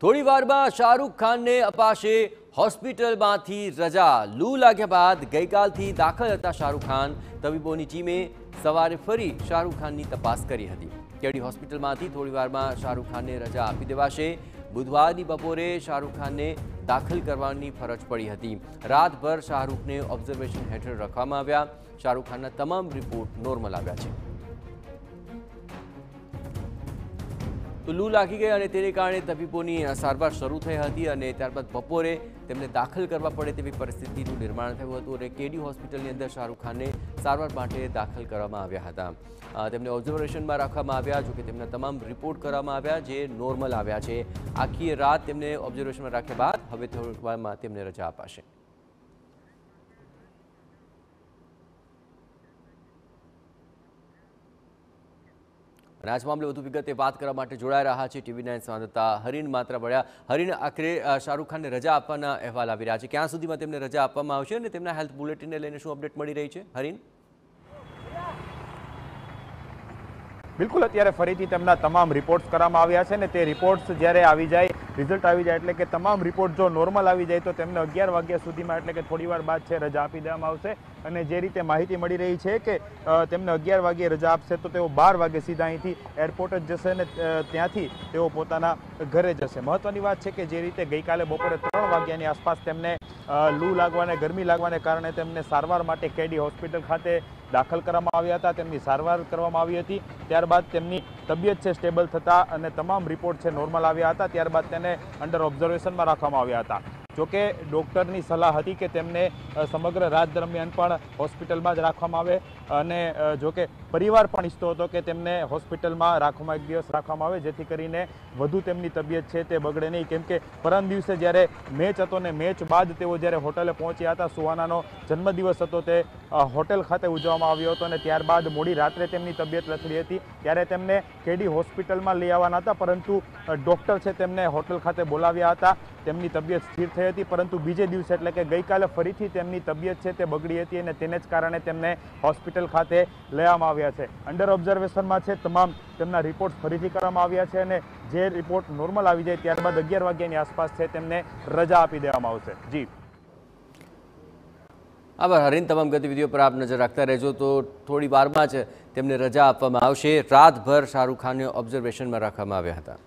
થોડી વારમાં શાહરૂખ ખાનને અપાશે હોસ્પિટલમાંથી રજા લૂ લાગ્યા બાદ ગઈકાલથી દાખલ હતા શાહરૂખ ખાન તબીબોની ટીમે સવારે ફરી શાહરૂખ ખાનની તપાસ કરી હતી કેડી હોસ્પિટલમાંથી થોડી વારમાં શાહરૂખ ખાનને રજા આપી દેવાશે બુધવારની બપોરે શાહરૂખ ખાનને દાખલ કરવાની ફરજ પડી હતી રાતભર શાહરૂખને ઓબ્ઝર્વેશન હેઠળ રાખવામાં આવ્યા શાહરૂખ ખાનના તમામ રિપોર્ટ નોર્મલ આવ્યા છે તો લૂ લાગી ગઈ અને તેને કારણે તબીબોની સારવાર શરૂ થઈ હતી અને ત્યારબાદ બપોરે તેમને દાખલ કરવા પડે તેવી પરિસ્થિતિનું નિર્માણ થયું હતું અને કેડી હોસ્પિટલની અંદર શાહરૂખ ખાનને સારવાર માટે દાખલ કરવામાં આવ્યા હતા તેમને ઓબ્ઝર્વેશનમાં રાખવામાં આવ્યા જોકે તેમના તમામ રિપોર્ટ કરવામાં આવ્યા જે નોર્મલ આવ્યા છે આખી રાત તેમને ઓબ્ઝર્વેશનમાં રાખ્યા બાદ હવે થોડીક તેમને રજા અપાશે અને મામલે વધુ વિગતે વાત કરવા માટે જોડાઈ રહ્યા છે ટીવી નાઇન સંવાદદાતા હરીન માત્ર વળ્યા હરીન આખરે શાહરૂખ ખાનને રજા આપવાના અહેવાલ આવી રહ્યા છે ક્યાં સુધીમાં તેમને રજા આપવામાં આવશે અને તેમના હેલ્થ બુલેટિનને લઈને શું અપડેટ મળી રહી છે હરીન બિલકુલ અત્યારે ફરીથી તેમના તમામ રિપોર્ટ્સ કરવામાં આવ્યા છે ને તે રિપોર્ટ્સ જ્યારે આવી જાય રિઝલ્ટ આવી જાય એટલે કે તમામ રિપોર્ટ જો નોર્મલ આવી જાય તો તેમને અગિયાર વાગ્યા સુધીમાં એટલે કે થોડી વાર બાદ છે રજા આપી દેવામાં આવશે અને જે રીતે માહિતી મળી રહી છે કે તેમને અગિયાર વાગ્યે રજા આપશે તો તેઓ બાર વાગે સીધા અહીંથી એરપોર્ટ જ જશે ને ત્યાંથી તેઓ પોતાના ઘરે જશે મહત્વની વાત છે કે જે રીતે ગઈકાલે બપોરે ત્રણ વાગ્યાની આસપાસ તેમને લૂ લાગવાને ગરમી લાગવાને કારણે તેમને સારવાર માટે કેડી હોસ્પિટલ ખાતે દાખલ કરવામાં આવ્યા હતા તેમની સારવાર કરવામાં આવી હતી ત્યારબાદ તેમની તબિયત છે સ્ટેબલ થતાં અને તમામ રિપોર્ટ છે નોર્મલ આવ્યા હતા ત્યારબાદ તેને અંડર ઓબ્ઝર્વેશનમાં રાખવામાં આવ્યા હતા જોકે ડૉક્ટરની સલાહ હતી કે તેમને સમગ્ર રાત દરમિયાન પણ હોસ્પિટલમાં જ રાખવામાં આવે અને જોકે પરિવાર પણ ઈચ્છતો હતો કે તેમને હોસ્પિટલમાં રાખવામાં એક દિવસ રાખવામાં આવે જેથી કરીને વધુ તેમની તબિયત છે તે બગડે નહીં કેમ કે પરમ દિવસે જ્યારે મેચ હતો ને મેચ બાદ તેઓ જ્યારે હોટલે પહોંચ્યા હતા સુવાનાનો જન્મદિવસ હતો તે હોટેલ ખાતે ઉજવવામાં આવ્યો હતો અને ત્યારબાદ મોડી રાત્રે તેમની તબિયત લથડી હતી ત્યારે તેમને કેડી હોસ્પિટલમાં લઈ આવવાના હતા પરંતુ ડૉક્ટર છે તેમને હોટલ ખાતે બોલાવ્યા હતા તેમની તબિયત સ્થિર થઈ હતી પરંતુ બીજે દિવસે એટલે કે ગઈકાલે ફરીથી તેમની તબિયત છે તે બગડી હતી અને તેને જ કારણે તેમને હોસ્પિટલ ખાતે લેવામાં આવ્યા છે અંડર ઓબ્ઝર્વેશનમાં છે તમામ તેમના રિપોર્ટ્સ ફરીથી કરવામાં આવ્યા છે અને જે રિપોર્ટ નોર્મલ આવી જાય ત્યારબાદ અગિયાર વાગ્યાની આસપાસ છે તેમને રજા આપી દેવામાં આવશે જી આભાર હરીન તમામ ગતિવિધિઓ પર આપ નજર રાખતા રહેજો તો થોડી વારમાં જ તેમને રજા આપવામાં આવશે રાતભર શાહરૂખ ખાનને ઓબ્ઝર્વેશનમાં રાખવામાં આવ્યા હતા